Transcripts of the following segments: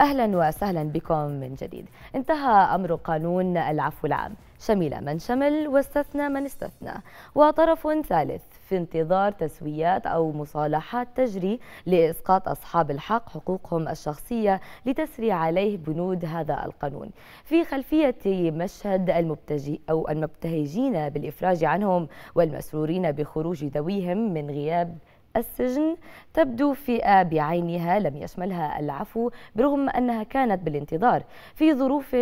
أهلا وسهلا بكم من جديد انتهى أمر قانون العفو العام شمل من شمل واستثنى من استثنى وطرف ثالث في انتظار تسويات أو مصالحات تجري لإسقاط أصحاب الحق حقوقهم الشخصية لتسري عليه بنود هذا القانون في خلفية مشهد المبتجي أو المبتهجين بالإفراج عنهم والمسرورين بخروج ذويهم من غياب السجن تبدو فئة آه، بعينها لم يشملها العفو برغم أنها كانت بالانتظار في ظروف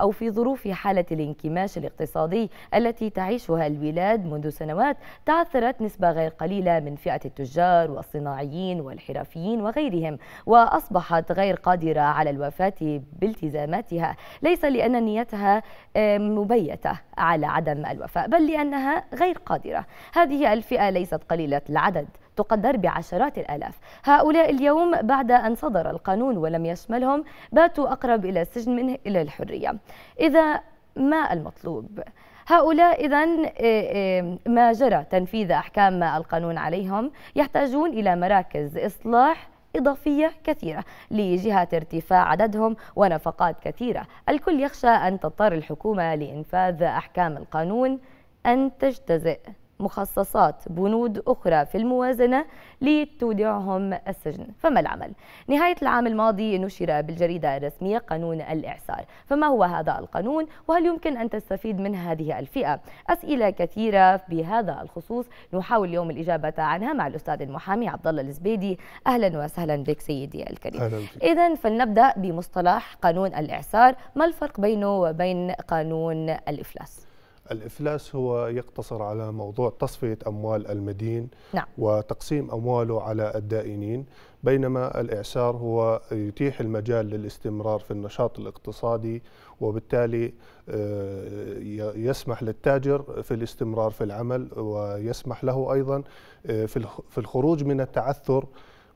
أو في ظروف حالة الانكماش الاقتصادي التي تعيشها البلاد منذ سنوات تعثرت نسبة غير قليلة من فئة التجار والصناعيين والحرفيين وغيرهم وأصبحت غير قادرة على الوفاة بالتزاماتها ليس لأن نيتها مبيتة على عدم الوفاء بل لأنها غير قادرة هذه الفئة ليست قليلة العدد تقدر بعشرات الآلاف هؤلاء اليوم بعد أن صدر القانون ولم يشملهم باتوا أقرب إلى السجن منه إلى الحرية إذا ما المطلوب؟ هؤلاء إذا إيه، إيه، ما جرى تنفيذ أحكام القانون عليهم يحتاجون إلى مراكز إصلاح إضافية كثيرة لجهه ارتفاع عددهم ونفقات كثيرة الكل يخشى أن تضطر الحكومة لإنفاذ أحكام القانون أن تجتزئ مخصصات بنود أخرى في الموازنة لتودعهم السجن فما العمل؟ نهاية العام الماضي نشر بالجريدة الرسمية قانون الإعسار فما هو هذا القانون وهل يمكن أن تستفيد من هذه الفئة؟ أسئلة كثيرة بهذا الخصوص نحاول اليوم الإجابة عنها مع الأستاذ المحامي عبدالله الزبيدي أهلا وسهلا بك سيدي الكريم إذا فلنبدأ بمصطلح قانون الإعسار ما الفرق بينه وبين قانون الإفلاس؟ الإفلاس هو يقتصر على موضوع تصفية أموال المدين نعم. وتقسيم أمواله على الدائنين بينما الإعسار هو يتيح المجال للاستمرار في النشاط الاقتصادي وبالتالي آه، يسمح للتاجر في الاستمرار في العمل ويسمح له أيضا آه، في الخروج من التعثر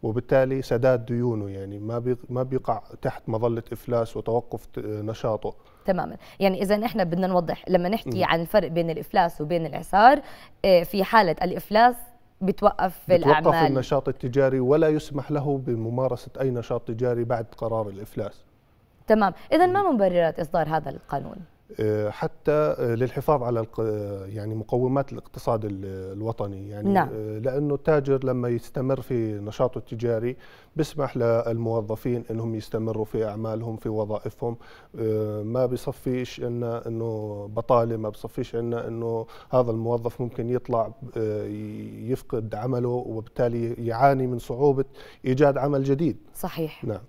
وبالتالي سداد ديونه يعني ما ما بيقع تحت مظله افلاس وتوقف نشاطه تماما يعني اذا احنا بدنا نوضح لما نحكي م. عن الفرق بين الافلاس وبين الاعصار آه، في حاله الافلاس بتوقف, بتوقف الاعمال بتوقف النشاط التجاري ولا يسمح له بممارسه اي نشاط تجاري بعد قرار الافلاس تمام اذا ما مبررات اصدار هذا القانون آه، حتى للحفاظ على آه، يعني مقومات الاقتصاد الوطني يعني نعم. آه، لانه التاجر لما يستمر في نشاطه التجاري بيسمح للموظفين انهم يستمروا في اعمالهم في وظائفهم ما بصفيش عندنا انه بطاله ما بصفيش عندنا انه هذا الموظف ممكن يطلع يفقد عمله وبالتالي يعاني من صعوبه ايجاد عمل جديد صحيح نعم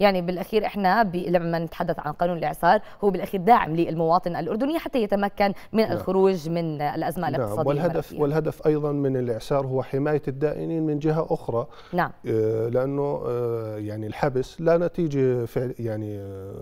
يعني بالاخير احنا لما نتحدث عن قانون الاعصار هو بالاخير داعم للمواطن الاردني حتى يتمكن من نعم. الخروج من الازمه نعم. الاقتصاديه والهدف المرفية. والهدف ايضا من الاعصار هو حمايه الدائنين من جهه اخرى نعم آه، لانه آه، يعني الحبس لا نتيجه فعل يعني آه،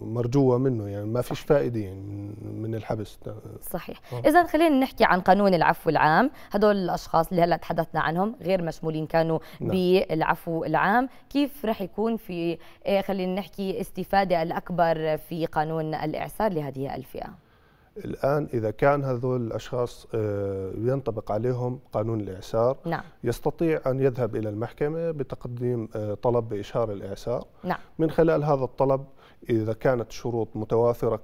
مرجوه منه يعني ما فيش فائده يعني من الحبس نعم. صحيح اذا خلينا نحكي عن قانون العفو العام هدول الاشخاص اللي هلا تحدثنا عنهم غير مشمولين كانوا نعم. بالعفو العام كيف رح يكون في إيه، خلينا نحكي استفادة الأكبر في قانون الإعسار لهذه الفئة الآن إذا كان هذول الأشخاص آه، ينطبق عليهم قانون الإعسار نعم. يستطيع أن يذهب إلى المحكمة بتقديم آه، طلب بإشهار الإعسار نعم. من خلال هذا الطلب إذا كانت شروط متوافرة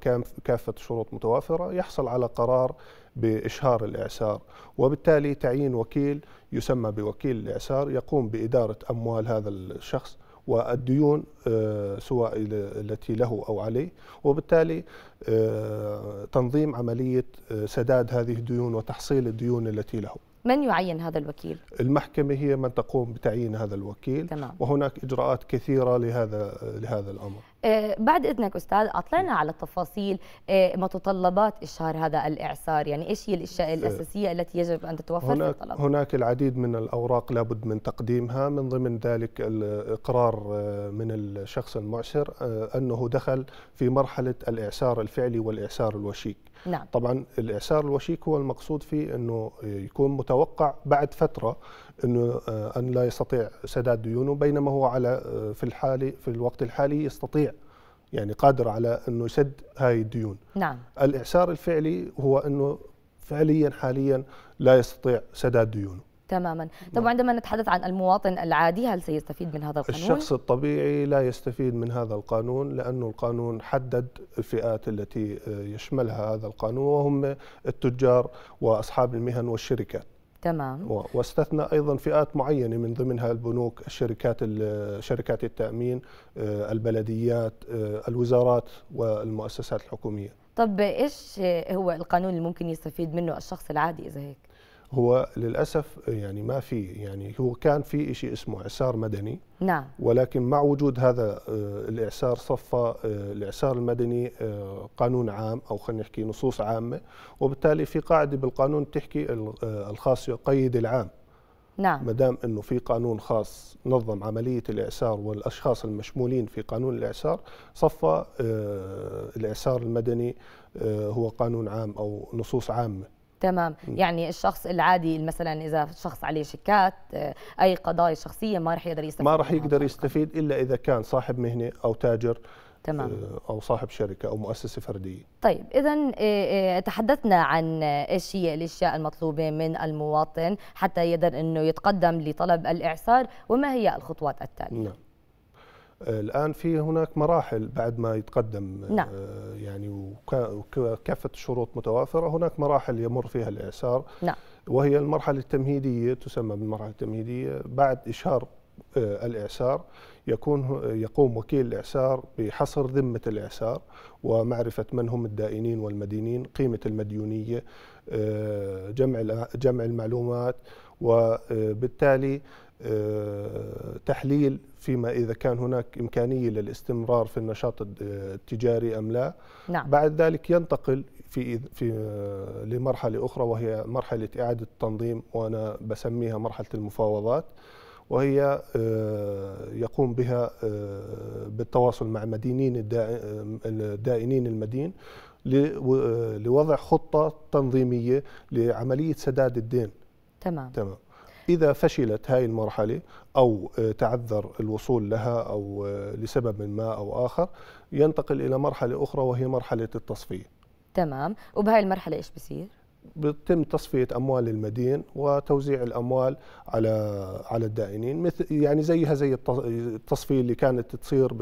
كافة شروط متوافرة يحصل على قرار بإشهار الإعسار وبالتالي تعيين وكيل يسمى بوكيل الإعسار يقوم بإدارة أموال هذا الشخص والديون آه، سواء التي له أو عليه وبالتالي آه، تنظيم عملية آه، سداد هذه الديون وتحصيل الديون التي له من يعين هذا الوكيل؟ المحكمة هي من تقوم بتعيين هذا الوكيل تمام. وهناك إجراءات كثيرة لهذا لهذا الأمر آه، بعد إذنك أستاذ أعطينا على التفاصيل آه، متطلبات إشهار هذا الإعصار يعني إيش هي الأشياء الأساسية التي يجب أن تتوفر هناك في الطلب؟ هناك العديد من الأوراق لابد من تقديمها من ضمن ذلك الإقرار آه، من الشخص المعسر أنه دخل في مرحلة الإعسار الفعلي والإعسار الوشيك نعم. طبعا الإعسار الوشيك هو المقصود فيه أنه يكون متوقع بعد فترة أنه آه، أن لا يستطيع سداد ديونه بينما هو على آه، في الحالي في الوقت الحالي يستطيع يعني قادر على أنه يسد هاي الديون نعم. الإعسار الفعلي هو أنه فعليا حاليا لا يستطيع سداد ديونه تماما طب نعم. عندما نتحدث عن المواطن العادي هل سيستفيد من هذا القانون؟ الشخص الطبيعي لا يستفيد من هذا القانون لأنه القانون حدد الفئات التي آه، يشملها هذا القانون وهم التجار وأصحاب المهن والشركات تمام واستثنى ايضا فئات معينه من ضمنها البنوك الشركات شركات التامين آه، البلديات آه، الوزارات والمؤسسات الحكوميه طب ايش هو القانون اللي ممكن يستفيد منه الشخص العادي اذا هيك هو للاسف يعني ما في يعني هو كان في شيء اسمه اعسار مدني نعم ولكن مع وجود هذا آه، الاعسار صفى آه، الاعسار المدني آه، قانون عام او خلينا نحكي نصوص عامه وبالتالي في قاعده بالقانون بتحكي الخاص يقيد العام نعم ما دام انه في قانون خاص نظم عمليه الاعسار والاشخاص المشمولين في قانون الاعسار صفى الاعسار المدني هو قانون عام او نصوص عامه تمام يعني الشخص العادي مثلا اذا شخص عليه شيكات آه، اي قضايا شخصيه ما راح يقدر يستفيد ما راح يقدر يستفيد الا اذا كان صاحب مهنه او تاجر تمام آه، او صاحب شركه او مؤسسه فرديه طيب اذا آه، تحدثنا عن ايش هي الاشياء المطلوبه من المواطن حتى يقدر انه يتقدم لطلب الاعصار وما هي الخطوات التاليه نعم. الان في هناك مراحل بعد ما يتقدم نعم. آه، يعني وكافه الشروط متوافره هناك مراحل يمر فيها الاعسار نعم. وهي المرحله التمهيديه تسمى بالمرحله التمهيديه بعد اشهار آه، الإعسار يكون يقوم وكيل الإعسار بحصر ذمة الإعسار ومعرفة من هم الدائنين والمدينين قيمة المديونية آه، جمع جمع المعلومات وبالتالي آه، تحليل فيما إذا كان هناك إمكانية للاستمرار في النشاط التجاري أم لا نعم. بعد ذلك ينتقل في, في آه، لمرحلة أخرى وهي مرحلة إعادة التنظيم وأنا بسميها مرحلة المفاوضات وهي آه، يقوم بها بالتواصل مع مدينين الدائنين المدين لوضع خطة تنظيمية لعملية سداد الدين تمام تمام إذا فشلت هاي المرحلة أو آه، تعذر الوصول لها أو آه، لسبب ما أو آخر ينتقل إلى مرحلة أخرى وهي مرحلة التصفية تمام وبهاي المرحلة إيش بصير؟ بتم تصفيه اموال المدين وتوزيع الاموال على على الدائنين مثل يعني زيها زي التصفيه اللي كانت تصير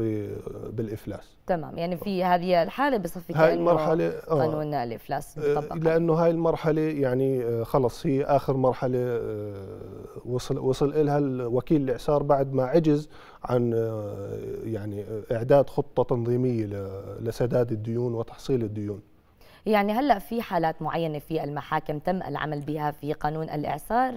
بالافلاس تمام يعني في هذه الحاله بصفي هاي المرحله آه. قانون آه الافلاس بطبقها. لانه هاي المرحله يعني آه، خلص هي اخر مرحله آه، وصل وصل لها الوكيل الاعسار بعد ما عجز عن يعني اعداد خطه تنظيميه لسداد الديون وتحصيل الديون يعني هلا في حالات معينه في المحاكم تم العمل بها في قانون الاعصار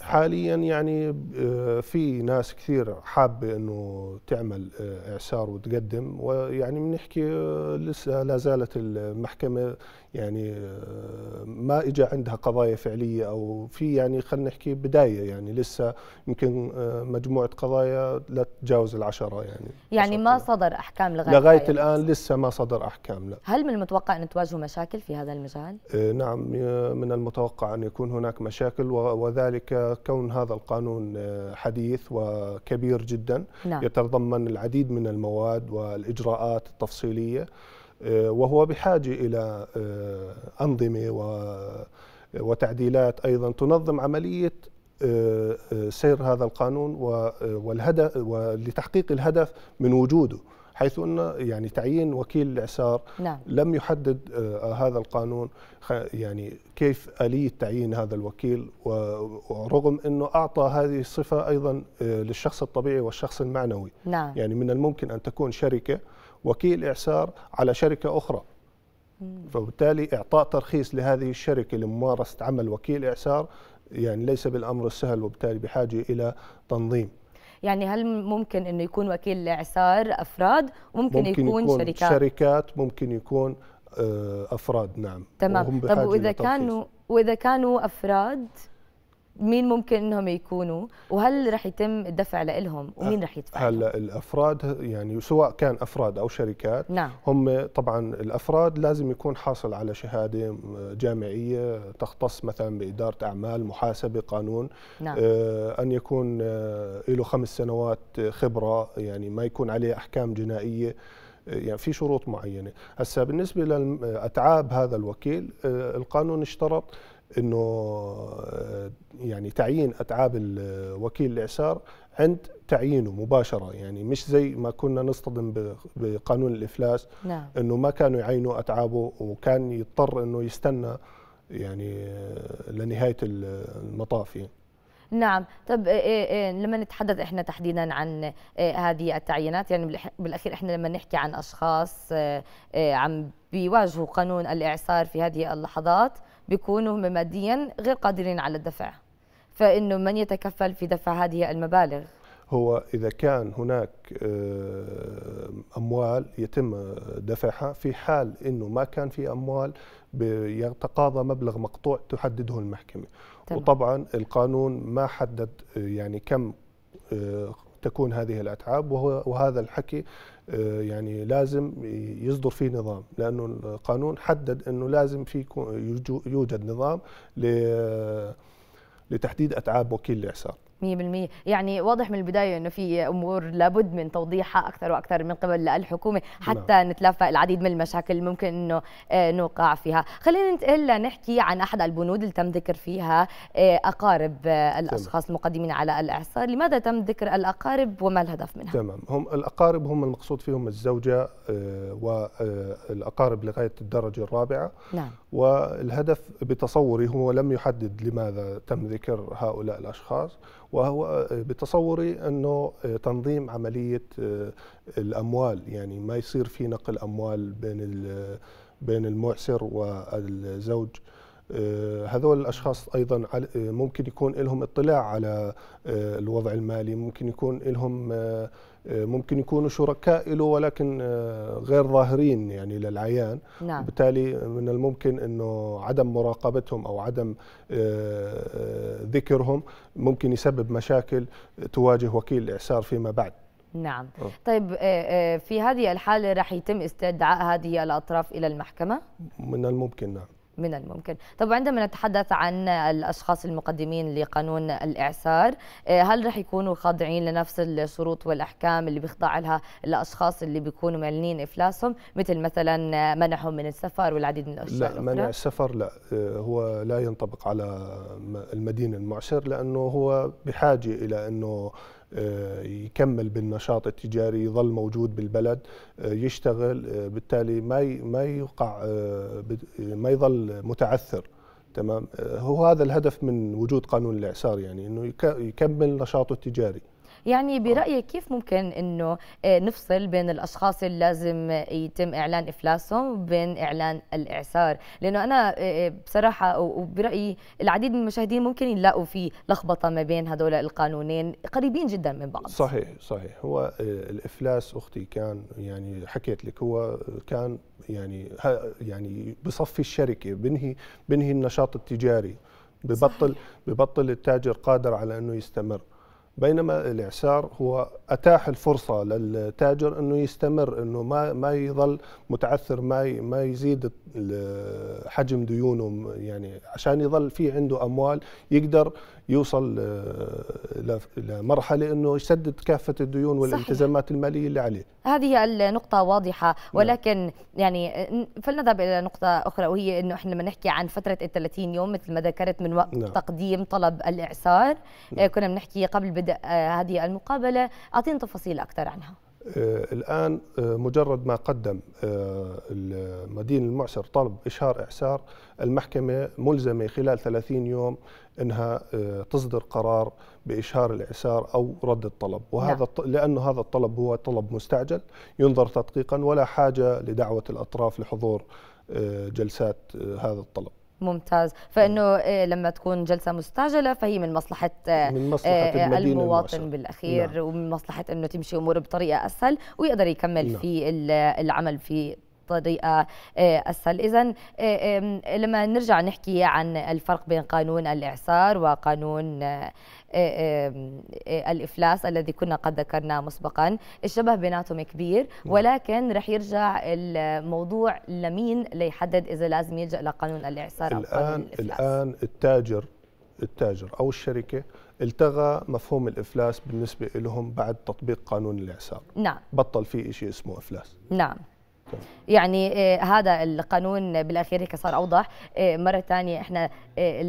حاليا يعني آه، في ناس كثير حابه انه تعمل آه، اعسار وتقدم ويعني بنحكي آه، لسه لا زالت المحكمه يعني آه، ما اجى عندها قضايا فعليه او في يعني خلينا نحكي بدايه يعني لسه يمكن آه، مجموعه قضايا لا تتجاوز العشره يعني يعني ما صدر احكام لغايه لغايه الان لسه ما صدر احكام لا هل من المتوقع ان تواجهوا مشاكل في هذا المجال؟ آه، نعم من المتوقع ان يكون هناك مشاكل وذلك كون هذا القانون حديث وكبير جدا نعم. يتضمن العديد من المواد والاجراءات التفصيليه آه، وهو بحاجة إلى آه، أنظمة آه، وتعديلات أيضا تنظم عملية سير هذا القانون والهدف ولتحقيق الهدف من وجوده حيث أن يعني تعيين وكيل الإعسار نعم. لم يحدد هذا القانون يعني كيف آلية تعيين هذا الوكيل ورغم أنه أعطى هذه الصفة أيضا للشخص الطبيعي والشخص المعنوي نعم. يعني من الممكن أن تكون شركة وكيل إعسار على شركة أخرى فبالتالي إعطاء ترخيص لهذه الشركة لممارسة عمل وكيل إعسار يعني ليس بالأمر السهل وبالتالي بحاجة إلى تنظيم يعني هل ممكن انه يكون وكيل اعسار افراد وممكن ممكن يكون, يكون شركات شركات ممكن يكون آه، افراد نعم تمام طب واذا كانوا واذا كانوا افراد مين ممكن انهم يكونوا وهل رح يتم الدفع لهم ومين أه، رح يدفع هلا الافراد يعني سواء كان افراد او شركات نعم. هم طبعا الافراد لازم يكون حاصل على شهاده جامعيه تختص مثلا باداره اعمال محاسبه قانون نعم. أه، ان يكون أه، له خمس سنوات خبره يعني ما يكون عليه احكام جنائيه يعني في شروط معينه هسا بالنسبه لاتعاب هذا الوكيل القانون اشترط انه آه، يعني تعيين اتعاب آه، وكيل الاعسار عند تعيينه مباشره يعني مش زي ما كنا نصطدم بقانون الافلاس نعم. انه ما كانوا يعينوا اتعابه وكان يضطر انه يستنى يعني آه، لنهايه المطاف يعني. نعم طب إيه إيه لما نتحدث احنا تحديدا عن إيه هذه التعيينات يعني بالاخير احنا لما نحكي عن اشخاص عم بيواجهوا قانون الاعسار في هذه اللحظات بيكونوا ماديا غير قادرين على الدفع فإنه من يتكفل في دفع هذه المبالغ هو إذا كان هناك آه، أموال يتم دفعها في حال أنه ما كان في أموال يتقاضى مبلغ مقطوع تحدده المحكمة طبعا. وطبعا القانون ما حدد آه، يعني كم آه، تكون هذه الأتعاب وهو وهذا الحكي آه، يعني لازم يصدر فيه نظام لأنه القانون حدد أنه لازم في يوجد نظام لتحديد أتعاب وكيل الإعصار 100% يعني واضح من البدايه انه في امور لابد من توضيحها اكثر واكثر من قبل الحكومه نعم. حتى لا. نتلافى العديد من المشاكل اللي ممكن انه آه، نوقع فيها خلينا ننتقل لنحكي عن احد البنود اللي تم ذكر فيها آه، اقارب آه، الاشخاص المقدمين على الاعصار لماذا تم ذكر الاقارب وما الهدف منها تمام هم الاقارب هم المقصود فيهم الزوجه والاقارب لغايه الدرجه الرابعه نعم والهدف بتصوري هو لم يحدد لماذا تم ذكر هؤلاء الاشخاص وهو آه، بتصوري انه آه، تنظيم عمليه آه، الاموال يعني ما يصير في نقل اموال بين بين المعسر والزوج آه، هذول الاشخاص ايضا آه، ممكن يكون لهم اطلاع على آه، الوضع المالي ممكن يكون لهم ممكن يكونوا شركاء له ولكن غير ظاهرين يعني للعيان نعم. وبالتالي من الممكن انه عدم مراقبتهم او عدم ذكرهم ممكن يسبب مشاكل تواجه وكيل الاعسار فيما بعد نعم طيب، أه. طيب في هذه الحالة رح يتم استدعاء هذه الأطراف إلى المحكمة؟ من الممكن نعم من الممكن طب عندما نتحدث عن الأشخاص المقدمين لقانون الإعسار آه، هل رح يكونوا خاضعين لنفس الشروط والأحكام اللي بيخضع لها الأشخاص اللي بيكونوا معلنين إفلاسهم مثل مثلا منعهم من السفر والعديد من الأشياء لا الأخرى؟ منع السفر لا آه، هو لا ينطبق على المدينة المعسر لأنه هو بحاجة إلى أنه آه، يكمل بالنشاط التجاري يظل موجود بالبلد آه، يشتغل آه، بالتالي ما ما يوقع ما يظل متعثر تمام هو هذا الهدف من وجود قانون الاعسار يعني انه يكمل نشاطه التجاري يعني برايك كيف ممكن انه آه، نفصل بين الاشخاص اللي لازم يتم اعلان افلاسهم وبين اعلان الاعسار لانه انا آه، آه، بصراحه وبرايي العديد من المشاهدين ممكن يلاقوا في لخبطه ما بين هذول القانونين قريبين جدا من بعض صحيح صحيح هو الافلاس اختي كان يعني حكيت لك هو كان يعني يعني بصفي الشركه بنهي بنهي النشاط التجاري ببطل صحيح. ببطل التاجر قادر على انه يستمر بينما الاعسار هو اتاح الفرصه للتاجر انه يستمر انه ما ما يظل متعثر ما ما يزيد حجم ديونه يعني عشان يظل في عنده اموال يقدر يوصل آه، لمرحله انه يسدد كافه الديون والالتزامات صحيح. الماليه اللي عليه هذه النقطه واضحه نعم. ولكن نعم. يعني آه، فلنذهب الى نقطه اخرى وهي انه احنا لما نحكي عن فتره ال 30 يوم مثل ما ذكرت من وقت نعم. تقديم طلب الاعسار آه، نعم. كنا بنحكي قبل بدء هذه المقابله اعطينا تفاصيل اكثر عنها الآن مجرد ما قدم المدين المعسر طلب إشهار إعسار المحكمة ملزمة خلال 30 يوم انها آه، تصدر قرار باشهار الاعسار او رد الطلب وهذا نعم. لا. لانه هذا الطلب هو طلب مستعجل ينظر تدقيقا ولا حاجه لدعوه الاطراف لحضور آه، جلسات آه، هذا الطلب ممتاز فانه لما تكون جلسه مستعجله فهي من مصلحه, من مصلحة المواطن المعشر. بالاخير نعم. ومن مصلحه انه تمشي اموره بطريقه اسهل ويقدر يكمل نعم. في العمل في الطريقه اسهل آه، اذا آه، لما نرجع نحكي عن الفرق بين قانون الاعصار وقانون آه، الافلاس الذي كنا قد ذكرناه مسبقا الشبه بيناتهم كبير نعم. ولكن رح يرجع الموضوع لمين ليحدد اذا لازم يلجا لقانون الاعصار او قانون الافلاس الان التاجر التاجر او الشركه التغى مفهوم الافلاس بالنسبه لهم بعد تطبيق قانون الاعصار نعم بطل في شيء اسمه افلاس نعم طيب. يعني آه، هذا القانون بالاخير هيك صار اوضح آه، مره ثانيه احنا آه،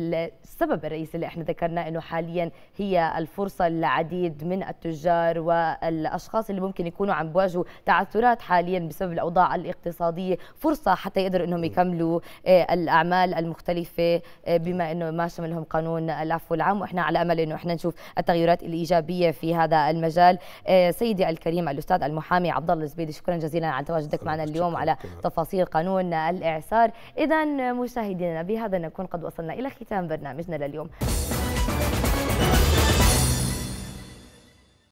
السبب الرئيسي اللي احنا ذكرناه انه حاليا هي الفرصه للعديد من التجار والاشخاص اللي ممكن يكونوا عم بواجهوا تعثرات حاليا بسبب الاوضاع الاقتصاديه فرصه حتى يقدروا انهم يكملوا الاعمال المختلفه بما انه ما شملهم قانون العفو العام واحنا على امل انه احنا نشوف التغيرات الايجابيه في هذا المجال سيدي الكريم الاستاذ المحامي عبد الله الزبيدي شكرا جزيلا على تواجدك معنا اليوم على تفاصيل قانون الإعسار إذا مشاهدينا بهذا نكون قد وصلنا إلى ختام برنامجنا لليوم